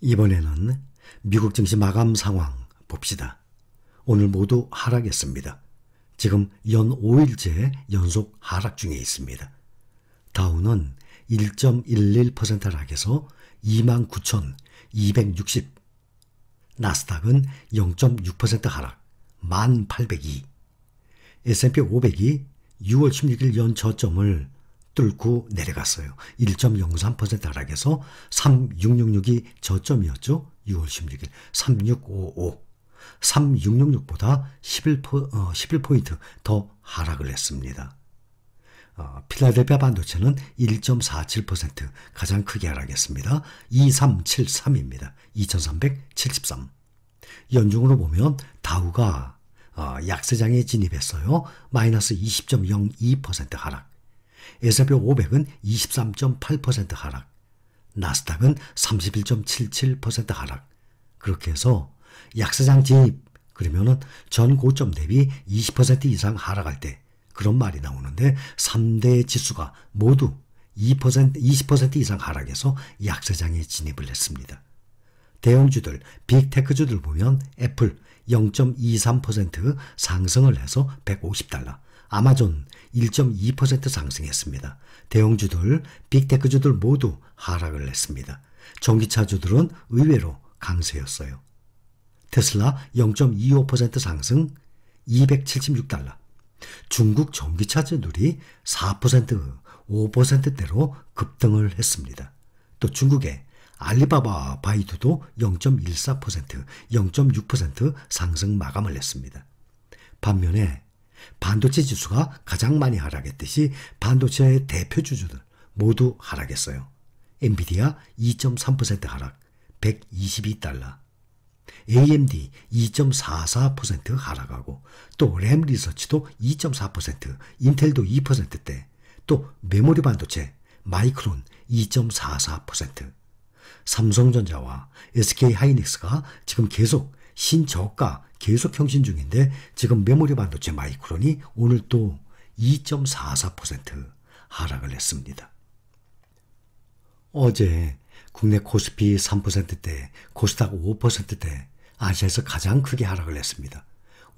이번에는 미국 증시 마감 상황 봅시다. 오늘 모두 하락했습니다. 지금 연 5일째 연속 하락 중에 있습니다. 다우는 1.11% 하락해서 29,260. 나스닥은 0.6% 하락, 1802. S&P 500이 6월 16일 연 저점을 뚫고 내려갔어요. 1.03% 하락해서 3666이 저점이었죠. 6월 16일 3655 3666보다 11포, 어, 11포인트 더 하락을 했습니다. 어, 필라델피아 반도체는 1.47% 가장 크게 하락했습니다. 2373입니다. 2373. 연중으로 보면 다우가 어, 약세장에 진입했어요. 마이너스 20.02% 하락. 에스&P 500은 23.8% 하락, 나스닥은 31.77% 하락. 그렇게 해서 약세장 진입 그러면은 전 고점 대비 20% 이상 하락할 때 그런 말이 나오는데 3대 지수가 모두 2% 20% 이상 하락해서 약세장에 진입을 했습니다. 대형주들, 빅테크주들 보면 애플 0.23% 상승을 해서 150달러, 아마존 1.2% 상승했습니다. 대형주들, 빅테크주들 모두 하락을 했습니다. 전기차주들은 의외로 강세였어요. 테슬라 0.25% 상승 276달러. 중국 전기차주들이 4%, 5%대로 급등을 했습니다. 또 중국의 알리바바 바이두도 0.14%, 0.6% 상승 마감을 했습니다. 반면에 반도체 지수가 가장 많이 하락했듯이 반도체의 대표 주주들 모두 하락했어요. 엔비디아 2.3% 하락, 122달러. AMD 2.44% 하락하고 또 램 리서치도 2.4%, 인텔도 2%대, 또 메모리 반도체 마이크론 2.44%. 삼성전자와 SK하이닉스가 지금 계속 신저가 계속 경신 중인데 지금 메모리 반도체 마이크론이 오늘 또 2.44% 하락을 했습니다. 어제 국내 코스피 3%대, 코스닥 5%대, 아시아에서 가장 크게 하락을 했습니다.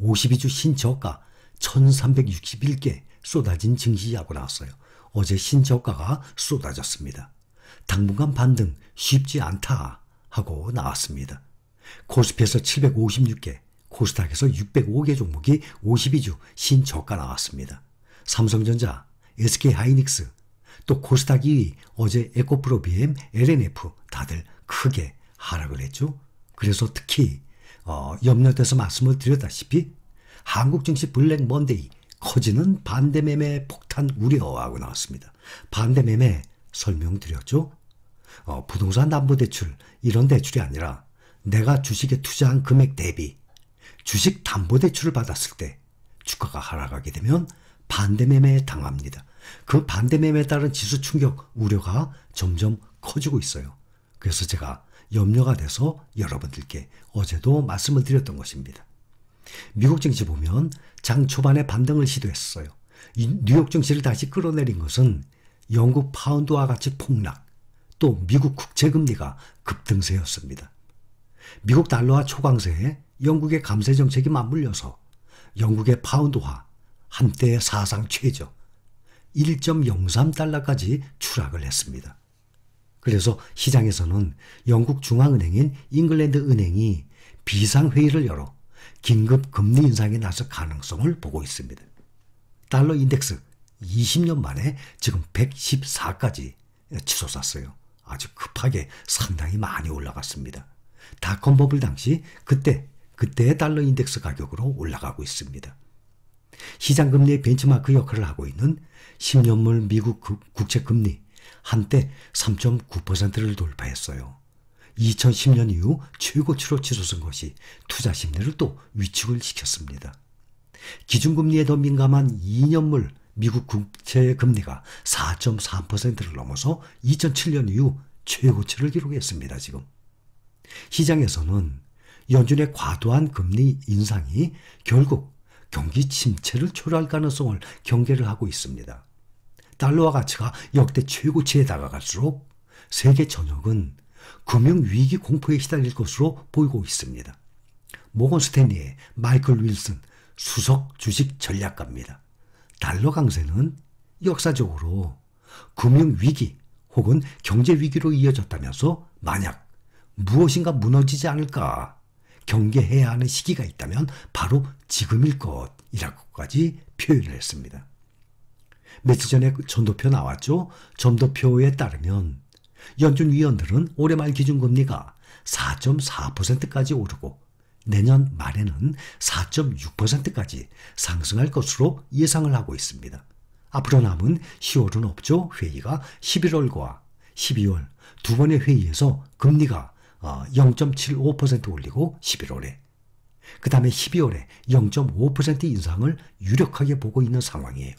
52주 신저가 1361개 쏟아진 증시하고 나왔어요. 어제 신저가가 쏟아졌습니다. 당분간 반등 쉽지 않다 하고 나왔습니다. 코스피에서 756개, 코스닥에서 605개 종목이 52주 신저가 나왔습니다. 삼성전자, SK하이닉스, 또 코스닥 2위 어제 에코프로 비엠 LNF 다들 크게 하락을 했죠. 그래서 특히 어, 염려돼서 말씀을 드렸다시피 한국 증시 블랙 먼데이 커지는 반대 매매 폭탄 우려하고 나왔습니다. 반대 매매 설명드렸죠. 어, 부동산 담보대출 이런 대출이 아니라 내가 주식에 투자한 금액 대비 주식 담보 대출을 받았을 때 주가가 하락하게 되면 반대 매매에 당합니다. 그 반대 매매에 따른 지수 충격 우려가 점점 커지고 있어요. 그래서 제가 염려가 돼서 여러분들께 어제도 말씀을 드렸던 것입니다. 미국 증시 보면 장 초반에 반등을 시도했어요. 뉴욕 증시를 다시 끌어내린 것은 영국 파운드와 같이 폭락, 또 미국 국채 금리가 급등세였습니다. 미국 달러와 초강세에 영국의 감세 정책이 맞물려서 영국의 파운드화 한때 의 사상 최저 1.03달러까지 추락을 했습니다. 그래서 시장에서는 영국 중앙은행인 잉글랜드 은행이 비상회의를 열어 긴급 금리 인상에 나설 가능성을 보고 있습니다. 달러 인덱스 20년 만에 지금 114까지 치솟았어요. 아주 급하게 상당히 많이 올라갔습니다. 닷컴버블 당시 그때 그때의 달러 인덱스 가격으로 올라가고 있습니다. 시장 금리의 벤치마크 역할을 하고 있는 10년물 미국 국채 금리 한때 3.9%를 돌파했어요. 2010년 이후 최고치로 치솟은 것이 투자 심리를 또 위축을 시켰습니다. 기준금리에 더 민감한 2년물 미국 국채 금리가 4.3%를 넘어서 2007년 이후 최고치를 기록했습니다. 지금 시장에서는 연준의 과도한 금리 인상이 결국 경기 침체를 초래할 가능성을 경계를 하고 있습니다. 달러와 가치가 역대 최고치에 다가갈수록 세계 전역은 금융위기 공포에 시달릴 것으로 보이고 있습니다. 모건 스탠리의 마이클 윌슨 수석 주식 전략가입니다. 달러 강세는 역사적으로 금융위기 혹은 경제위기로 이어졌다면서 만약 무엇인가 무너지지 않을까 경계해야 하는 시기가 있다면 바로 지금일 것이라고까지 표현을 했습니다. 며칠 전에 그 전도표 나왔죠? 전도표에 따르면 연준위원들은 올해 말 기준금리가 4.4%까지 오르고 내년 말에는 4.6%까지 상승할 것으로 예상을 하고 있습니다. 앞으로 남은 10월은 없죠? 회의가 11월과 12월 두 번의 회의에서 금리가 0.75% 어, 올리고 11월에 그 다음에 12월에 0.5% 인상을 유력하게 보고 있는 상황이에요.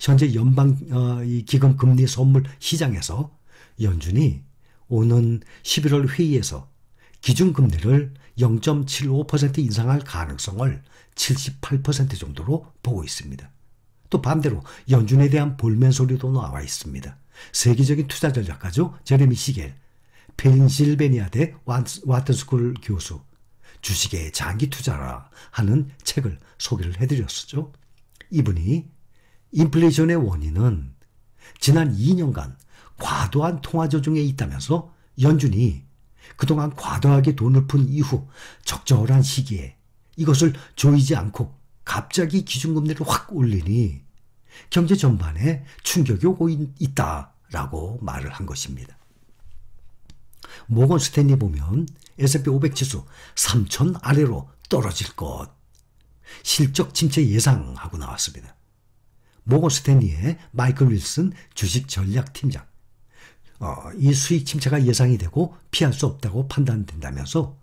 현재 연방 어, 이 기금 금리 선물 시장에서 연준이 오는 11월 회의에서 기준금리를 0.75% 인상할 가능성을 78% 정도로 보고 있습니다. 또 반대로 연준에 대한 볼멘 소리도 나와 있습니다. 세계적인 투자 전략가죠. 제레미 시겔. 펜실베니아 대와트스쿨 교수 주식에 장기 투자라 하는 책을 소개를 해드렸었죠. 이분이 인플레이션의 원인은 지난 2년간 과도한 통화 조정에 있다면서 연준이 그동안 과도하게 돈을 푼 이후 적절한 시기에 이것을 조이지 않고 갑자기 기준금리를 확 올리니 경제 전반에 충격이 오고 있다라고 말을 한 것입니다. 모건 스탠리 보면 S&P 500 지수 3천 아래로 떨어질 것. 실적 침체 예상하고 나왔습니다. 모건 스탠리의 마이클 윌슨 주식 전략 팀장. 어, 이 수익 침체가 예상이 되고 피할 수 없다고 판단된다면서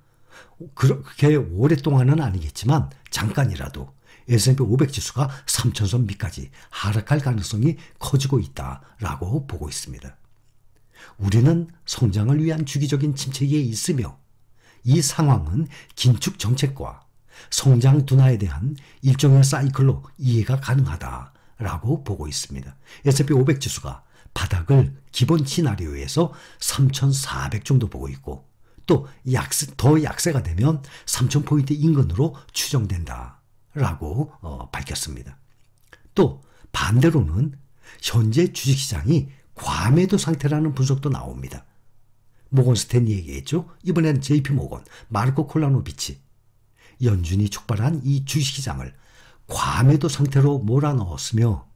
그렇게 오랫동안은 아니겠지만 잠깐이라도 S&P 500 지수가 3천선 밑까지 하락할 가능성이 커지고 있다라고 보고 있습니다. 우리는 성장을 위한 주기적인 침체기에 있으며 이 상황은 긴축 정책과 성장 둔화에 대한 일종의 사이클로 이해가 가능하다라고 보고 있습니다. S&P 500 지수가 바닥을 기본 시나리오에서 3,400 정도 보고 있고 또 약세, 더 약세가 되면 3,000포인트 인근으로 추정된다라고 어, 밝혔습니다. 또 반대로는 현재 주식시장이 과매도 상태라는 분석도 나옵니다. 모건 스탠이 얘기했죠. 이번엔 JP 모건, 마르코 콜라노비치. 연준이 촉발한 이 주식시장을 과매도 상태로 몰아넣었으며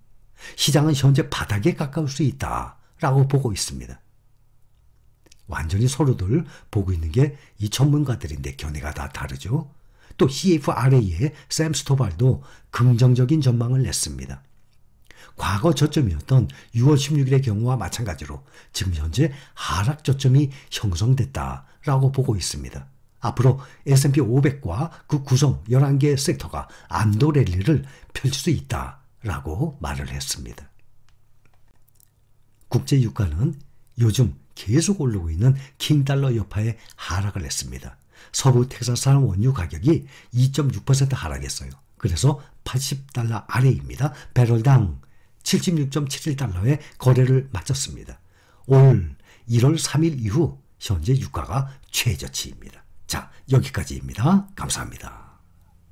시장은 현재 바닥에 가까울 수 있다라고 보고 있습니다. 완전히 서로들 보고 있는 게 이 전문가들인데 견해가 다 다르죠. 또 CFRA의 샘 스토발도 긍정적인 전망을 냈습니다. 과거 저점이었던 6월 16일의 경우와 마찬가지로 지금 현재 하락 저점이 형성됐다라고 보고 있습니다. 앞으로 S&P 500과 그 구성 11개 의 섹터가 안도 랠리를 펼칠 수 있다라고 말을 했습니다. 국제 유가는 요즘 계속 오르고 있는 킹달러 여파에 하락을 했습니다. 서부 텍사스산 원유 가격이 2.6% 하락했어요. 그래서 80달러 아래입니다. 배럴당 76.71달러에 거래를 마쳤습니다. 올 1월 3일 이후 현재 유가가 최저치입니다. 자, 여기까지입니다. 감사합니다.